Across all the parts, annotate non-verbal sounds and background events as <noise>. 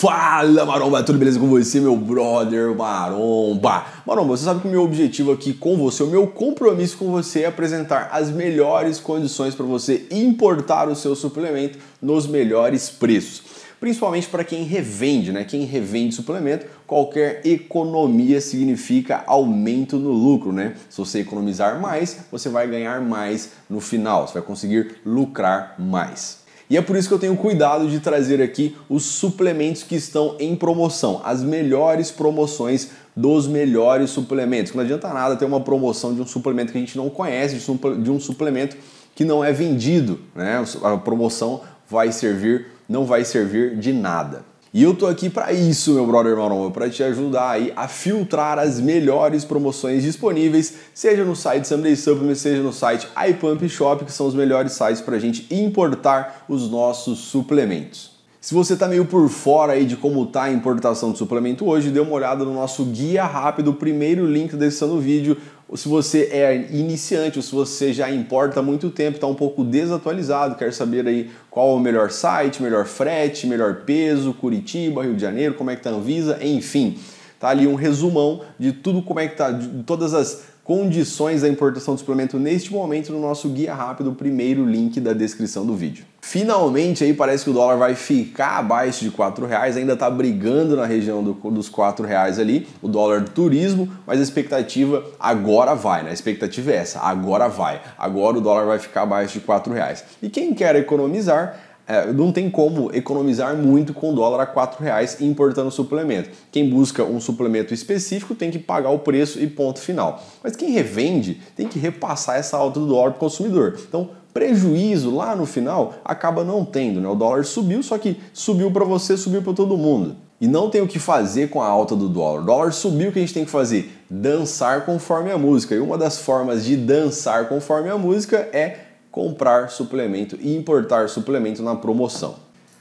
Fala Maromba, tudo beleza com você, meu brother Maromba? Maromba, você sabe que o meu objetivo aqui com você, o meu compromisso com você é apresentar as melhores condições para você importar o seu suplemento nos melhores preços. Principalmente para quem revende, né? Quem revende suplemento, qualquer economia significa aumento no lucro, né? Se você economizar mais, você vai ganhar mais no final, você vai conseguir lucrar mais. E é por isso que eu tenho cuidado de trazer aqui os suplementos que estão em promoção, as melhores promoções dos melhores suplementos. Não adianta nada ter uma promoção de um suplemento que a gente não conhece, de um suplemento que não é vendido, né? A promoção vai servir, não vai servir de nada. E eu tô aqui para isso, meu brother Maromba, para te ajudar aí a filtrar as melhores promoções disponíveis, seja no site Sunday Supplement, seja no site iPump Shop, que são os melhores sites para a gente importar os nossos suplementos. Se você está meio por fora aí de como está a importação de suplemento hoje, dê uma olhada no nosso guia rápido, o primeiro link da descrição do vídeo, ou se você é iniciante, ou se você já importa há muito tempo, está um pouco desatualizado, quer saber aí qual é o melhor site, melhor frete, melhor peso, Curitiba, Rio de Janeiro, como é que está a Anvisa, enfim. Tá ali um resumão de tudo como é que tá, de todas as condições da importação do suplemento neste momento no nosso guia rápido, primeiro link da descrição do vídeo. Finalmente aí parece que o dólar vai ficar abaixo de quatro reais, ainda está brigando na região do, dos quatro reais ali, o dólar do turismo, mas a expectativa agora vai, né? A expectativa é essa, agora vai. Agora o dólar vai ficar abaixo de quatro reais. E quem quer economizar é, não tem como economizar muito com dólar a quatro reais importando suplemento. Quem busca um suplemento específico tem que pagar o preço e ponto final. Mas quem revende tem que repassar essa alta do dólar para o consumidor. Então, prejuízo lá no final acaba não tendo, né? O dólar subiu, só que subiu para você, subiu para todo mundo. E não tem o que fazer com a alta do dólar. O dólar subiu, o que a gente tem que fazer? Dançar conforme a música. E uma das formas de dançar conforme a música é comprar suplemento e importar suplemento na promoção.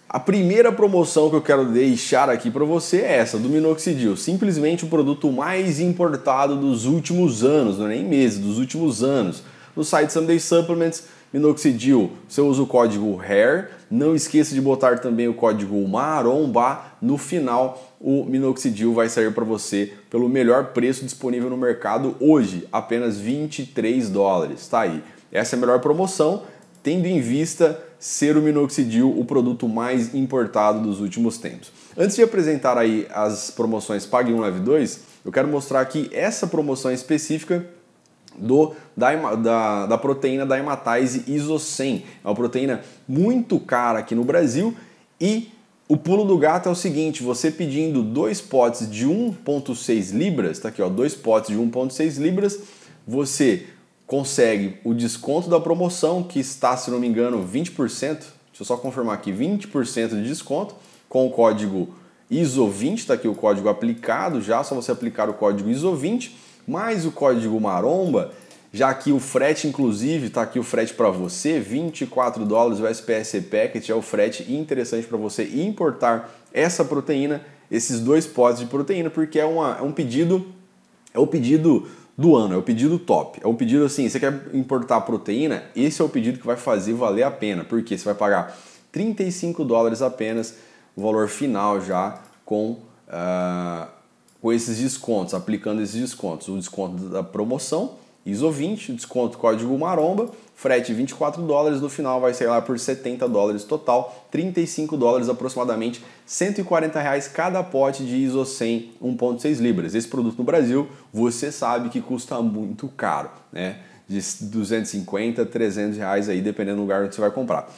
A primeira promoção que eu quero deixar aqui para você é essa do minoxidil, simplesmente o produto mais importado dos últimos anos, não é nem meses, dos últimos anos. No site Sunday Supplements, minoxidil, você usa o código HAIR, não esqueça de botar também o código MAROMBA, no final o minoxidil vai sair para você pelo melhor preço disponível no mercado hoje, apenas 23 dólares, tá aí. Essa é a melhor promoção, tendo em vista ser o minoxidil o produto mais importado dos últimos tempos. Antes de apresentar aí as promoções Pague 1 Leve 2, eu quero mostrar aqui essa promoção específica do, da, da, da, proteína da hematase isocem. É uma proteína muito cara aqui no Brasil e o pulo do gato é o seguinte, você pedindo dois potes de 1.6 libras, tá aqui ó, dois potes de 1.6 libras, você consegue o desconto da promoção, que está, se não me engano, 20%. Deixa eu só confirmar aqui, 20% de desconto com o código ISO20, está aqui o código aplicado já, só você aplicar o código ISO20, mais o código maromba, já que o frete, inclusive, está aqui o frete para você, 24 dólares, o SPSC Packet é o frete interessante para você importar essa proteína, esses dois potes de proteína, porque é, uma, é um pedido, é o pedido do ano, é o pedido top. É um pedido assim, você quer importar proteína, esse é o pedido que vai fazer valer a pena, porque você vai pagar 35 dólares apenas, o valor final já com, uh, com esses descontos, aplicando esses descontos. O desconto da promoção ISO 20, desconto código maromba, frete 24 dólares, no final vai sair lá por 70 dólares total, 35 dólares aproximadamente, 140 reais cada pote de ISO 100 1.6 libras. Esse produto no Brasil, você sabe que custa muito caro, né? De 250, 300 reais aí, dependendo do lugar onde você vai comprar.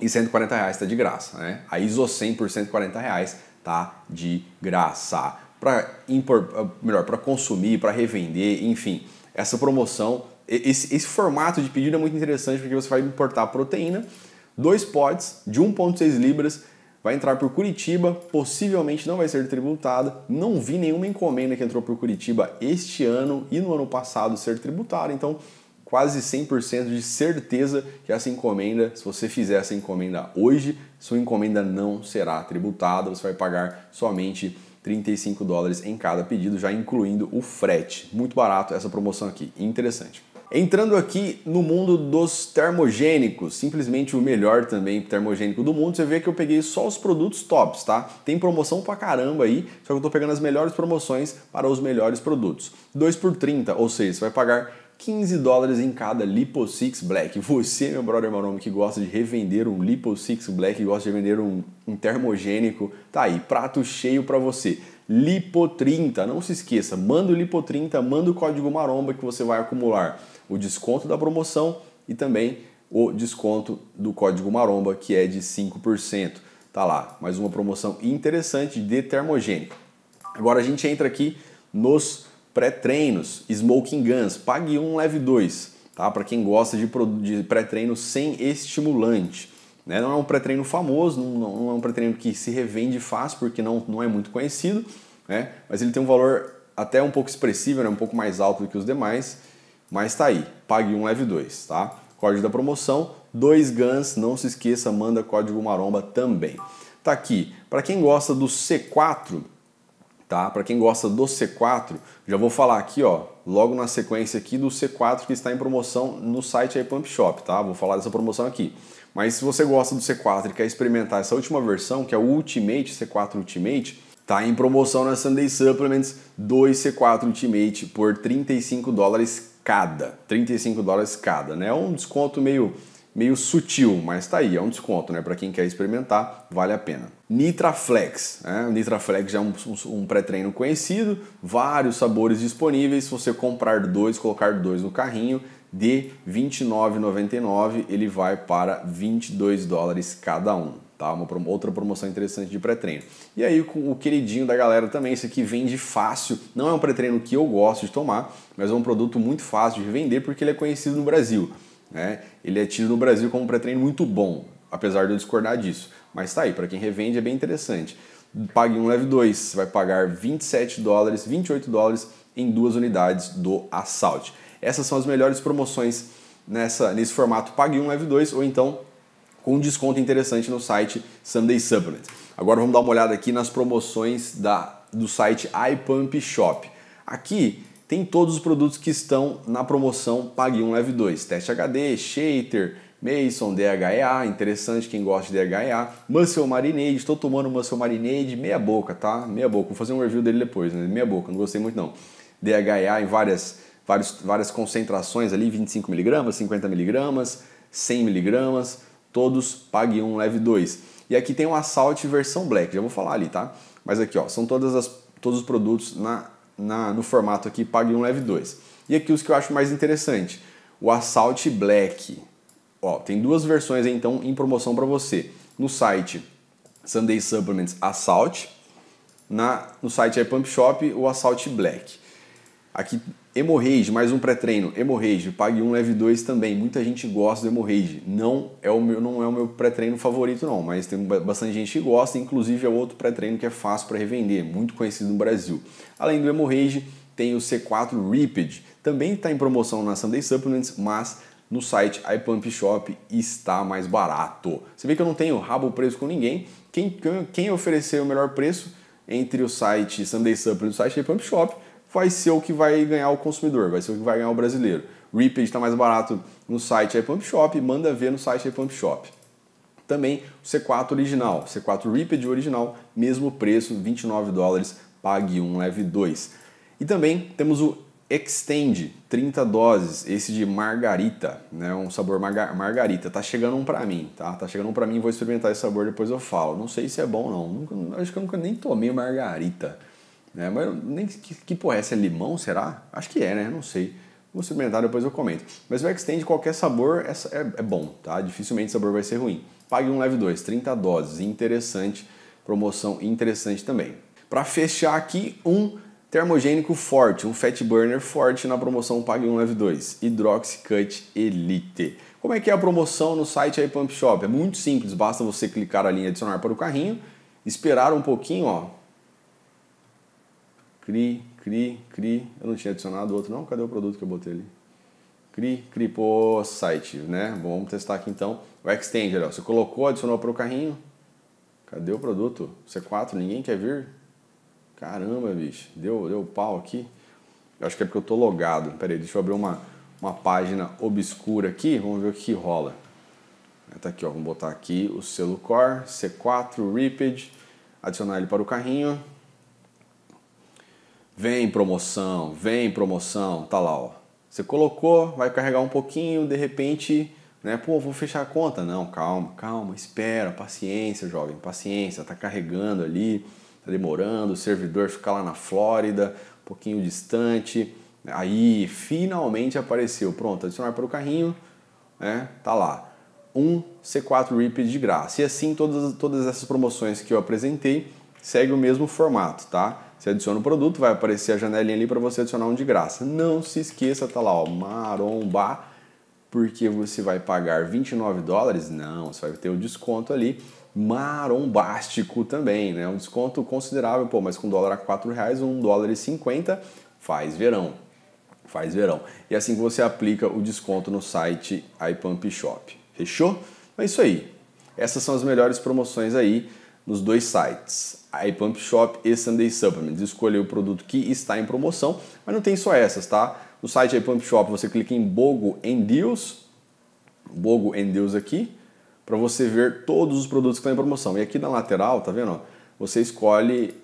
E 140 reais está de graça, né? A ISO 100 por 140 reais tá de graça. Para ah, melhor, para consumir, para revender, enfim essa promoção. Esse, esse formato de pedido é muito interessante porque você vai importar proteína, dois potes de 1,6 libras, vai entrar por Curitiba, possivelmente não vai ser tributada. Não vi nenhuma encomenda que entrou por Curitiba este ano e no ano passado ser tributada, então quase 100% de certeza que essa encomenda, se você fizer essa encomenda hoje, sua encomenda não será tributada, você vai pagar somente 35 dólares em cada pedido, já incluindo o frete. Muito barato essa promoção aqui, interessante. Entrando aqui no mundo dos termogênicos, simplesmente o melhor também termogênico do mundo, você vê que eu peguei só os produtos tops, tá? Tem promoção pra caramba aí, só que eu tô pegando as melhores promoções para os melhores produtos. 2 por 30, ou seja, você vai pagar 15 dólares em cada Lipo Black. Você, meu brother Maromi, que gosta de revender um Lipo Black, gosta de vender um, um termogênico, tá aí, prato cheio para você. Lipo 30, não se esqueça, manda o Lipo 30, manda o código Maromba que você vai acumular o desconto da promoção e também o desconto do código Maromba, que é de 5%. Tá lá, mais uma promoção interessante de termogênico. Agora a gente entra aqui nos pré-treinos, smoking guns, pague um, leve dois, tá? Para quem gosta de, pré-treino sem estimulante. Né? Não é um pré-treino famoso, não, não, é um pré-treino que se revende fácil, porque não, não é muito conhecido, né? Mas ele tem um valor até um pouco expressivo, né? um pouco mais alto do que os demais, mas tá aí, pague um, leve dois, tá? Código da promoção, dois guns, não se esqueça, manda código maromba também. Tá aqui, para quem gosta do C4, Tá? Para quem gosta do C4, já vou falar aqui, ó, logo na sequência aqui do C4 que está em promoção no site aí Pump Shop, tá? Vou falar dessa promoção aqui. Mas se você gosta do C4 e quer experimentar essa última versão, que é o Ultimate C4 Ultimate, tá em promoção na Sunday Supplements 2 C4 Ultimate por 35 dólares cada. 35 dólares cada, né? Um desconto meio meio sutil, mas tá aí, é um desconto, né? Para quem quer experimentar, vale a pena. Nitraflex, né? O Nitraflex já é um, um pré-treino conhecido, vários sabores disponíveis. Se você comprar dois, colocar dois no carrinho, de 29,99 ele vai para 22 dólares cada um. Tá? Uma outra promoção interessante de pré-treino. E aí o queridinho da galera também, isso aqui vende fácil. Não é um pré-treino que eu gosto de tomar, mas é um produto muito fácil de vender porque ele é conhecido no Brasil. Né? Ele é tido no Brasil como um pré-treino muito bom, apesar de eu discordar disso. Mas tá aí, para quem revende é bem interessante. Pague um leve 2, você vai pagar 27 dólares, 28 dólares em duas unidades do Assault. Essas são as melhores promoções nessa, nesse formato Pague um leve 2 ou então com um desconto interessante no site Sunday Supplement. Agora vamos dar uma olhada aqui nas promoções da, do site iPump Shop. Aqui tem todos os produtos que estão na promoção Pague 1 Leve 2. Teste HD, Shater, Mason, DHEA, interessante quem gosta de DHEA. Muscle Marinade, estou tomando Muscle Marinade, meia boca, tá? Meia boca, vou fazer um review dele depois, né? Meia boca, não gostei muito não. DHEA em várias, várias, várias concentrações ali, 25mg, 50mg, 100mg, todos Pague 1 Leve 2. E aqui tem o Assault versão Black, já vou falar ali, tá? Mas aqui, ó, são todas as, todos os produtos na na, no formato aqui Pague 1 Leve 2. E aqui os que eu acho mais interessante, o Assault Black. Ó, tem duas versões então em promoção para você. No site Sunday Supplements Assault, na, no site Pump Shop o Assault Black. Aqui Hemorrhage, mais um pré-treino. Hemorrhage, pague um, leve dois também. Muita gente gosta do Hemorrhage. Não é o meu, não é o meu pré-treino favorito não, mas tem bastante gente que gosta, inclusive é outro pré-treino que é fácil para revender, muito conhecido no Brasil. Além do Hemorrhage, tem o C4 Ripid. Também está em promoção na Sunday Supplements, mas no site iPump Shop está mais barato. Você vê que eu não tenho rabo preso com ninguém. Quem, quem oferecer o melhor preço entre o site Sunday Supplements e o site iPump Shop vai ser o que vai ganhar o consumidor, vai ser o que vai ganhar o brasileiro. Repaid está mais barato no site iPump Shop, manda ver no site iPump Shop. Também o C4 original, C4 Repaid original, mesmo preço, 29 dólares, pague um, leve dois. E também temos o Extend, 30 doses, esse de margarita, né, um sabor margarita, tá chegando um para mim, tá? Tá chegando um para mim, vou experimentar esse sabor depois eu falo. Não sei se é bom não, nunca, acho que eu nunca nem tomei margarita. Né? Mas nem que, que porra é essa? É limão, será? Acho que é, né? Não sei. Vou experimentar, depois eu comento. Mas o Extend, qualquer sabor, é, é bom, tá? Dificilmente o sabor vai ser ruim. Pague um leve 2, 30 doses, interessante. Promoção interessante também. Para fechar aqui, um termogênico forte, um fat burner forte na promoção Pague um leve 2, Hidroxicut Elite. Como é que é a promoção no site aí Pump Shop? É muito simples, basta você clicar ali em adicionar para o carrinho, esperar um pouquinho, ó, Cri, cri, cri. Eu não tinha adicionado outro, não? Cadê o produto que eu botei ali? Cri, cri, pô, site, né? Bom, vamos testar aqui então. O Extender, ó. Você colocou, adicionou para o carrinho. Cadê o produto? C4, ninguém quer vir? Caramba, bicho. Deu, deu pau aqui. Eu acho que é porque eu tô logado. Pera aí, deixa eu abrir uma, uma página obscura aqui. Vamos ver o que rola. Tá aqui, ó. Vamos botar aqui o selo core, C4, Ripped. Adicionar ele para o carrinho. Vem promoção, vem promoção, tá lá, ó. Você colocou, vai carregar um pouquinho, de repente, né? Pô, vou fechar a conta. Não, calma, calma, espera, paciência, jovem, paciência, tá carregando ali, tá demorando, o servidor fica lá na Flórida, um pouquinho distante. Aí finalmente apareceu, pronto, adicionar para o carrinho, né? Tá lá. Um C4 RIP de graça. E assim todas, todas essas promoções que eu apresentei segue o mesmo formato, tá? Você adiciona o produto, vai aparecer a janelinha ali para você adicionar um de graça. Não se esqueça, tá lá, ó, maromba, porque você vai pagar 29 dólares? Não, você vai ter o desconto ali marombástico também, né? Um desconto considerável, pô, mas com dólar a 4 reais, 1 dólar e 50, faz verão. Faz verão. E é assim que você aplica o desconto no site iPump Shop. Fechou? Então é isso aí. Essas são as melhores promoções aí nos dois sites, iPump Shop e Sunday Supplements. Escolher o produto que está em promoção, mas não tem só essas, tá? No site iPump Shop você clica em Bogo em Deals, Bogo em Deals aqui, para você ver todos os produtos que estão tá em promoção. E aqui na lateral, tá vendo? Você escolhe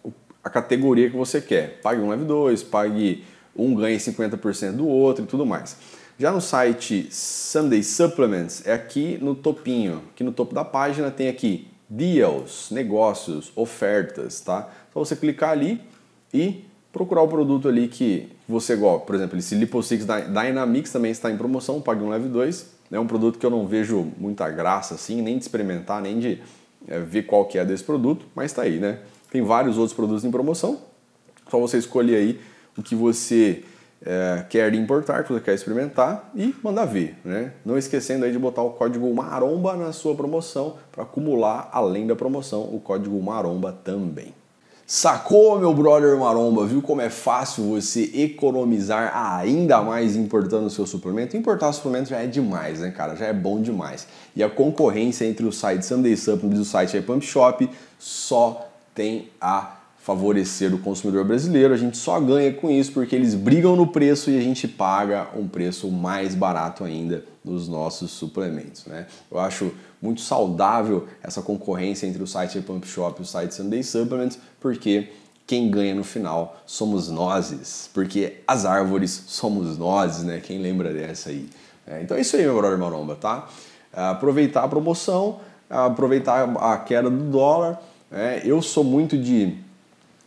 uh, a categoria que você quer. Pague um, leve dois, pague um, ganhe 50% do outro e tudo mais. Já no site Sunday Supplements, é aqui no topinho, aqui no topo da página tem aqui deals, negócios, ofertas, tá? Então você clicar ali e procurar o produto ali que você gosta. Por exemplo, esse LipoSix 6 Dynamics também está em promoção, pague um leve 2. É um produto que eu não vejo muita graça assim, nem de experimentar, nem de é, ver qual que é desse produto, mas está aí, né? Tem vários outros produtos em promoção. Só você escolher aí o que você é, quer importar, que você quer experimentar e manda ver, né? Não esquecendo aí de botar o código maromba na sua promoção para acumular além da promoção o código maromba também. Sacou, meu brother maromba? Viu como é fácil você economizar ainda mais importando o seu suplemento? Importar suplemento já é demais, né, cara? Já é bom demais. E a concorrência entre o site Sunday Supplements e o site Pump Shop só tem a favorecer o consumidor brasileiro. A gente só ganha com isso porque eles brigam no preço e a gente paga um preço mais barato ainda nos nossos suplementos. Né? Eu acho muito saudável essa concorrência entre o site Pump Shop e o site Sunday Supplements, porque quem ganha no final somos nós, porque as árvores somos nós, né? Quem lembra dessa aí? É, então é isso aí, meu brother Maromba, tá? Aproveitar a promoção, aproveitar a queda do dólar. Né? Eu sou muito de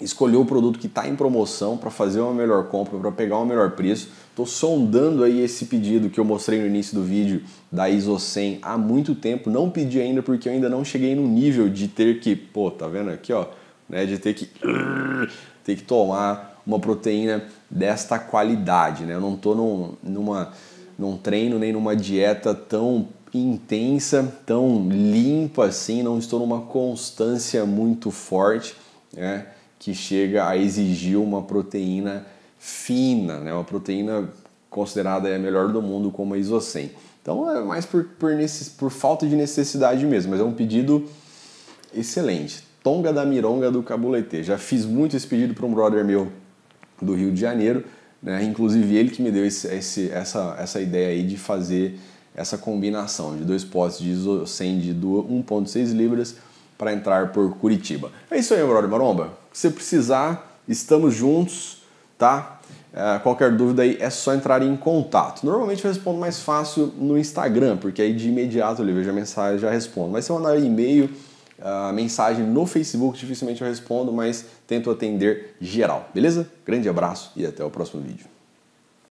escolher o produto que está em promoção para fazer uma melhor compra, para pegar um melhor preço. Estou sondando aí esse pedido que eu mostrei no início do vídeo da ISO 100 há muito tempo. Não pedi ainda porque eu ainda não cheguei no nível de ter que, pô, tá vendo aqui, ó, né, de ter que <clears throat> ter que tomar uma proteína desta qualidade, né? Eu não estou num, numa num treino nem numa dieta tão intensa, tão limpa assim, não estou numa constância muito forte, né? que chega a exigir uma proteína fina, né? uma proteína considerada a melhor do mundo como a isocem. Então é mais por, por, necess, por falta de necessidade mesmo, mas é um pedido excelente. Tonga da Mironga do Cabulete. Já fiz muito esse pedido para um brother meu do Rio de Janeiro, né? inclusive ele que me deu esse, esse, essa, essa ideia aí de fazer essa combinação de dois potes de isocem de 1,6 libras para entrar por Curitiba. É isso aí, meu brother Maromba. Se precisar, estamos juntos, tá? É, qualquer dúvida aí é só entrar em contato. Normalmente eu respondo mais fácil no Instagram, porque aí de imediato eu vejo a mensagem e já respondo. Mas se eu mandar e-mail, a mensagem no Facebook, dificilmente eu respondo, mas tento atender geral, beleza? Grande abraço e até o próximo vídeo.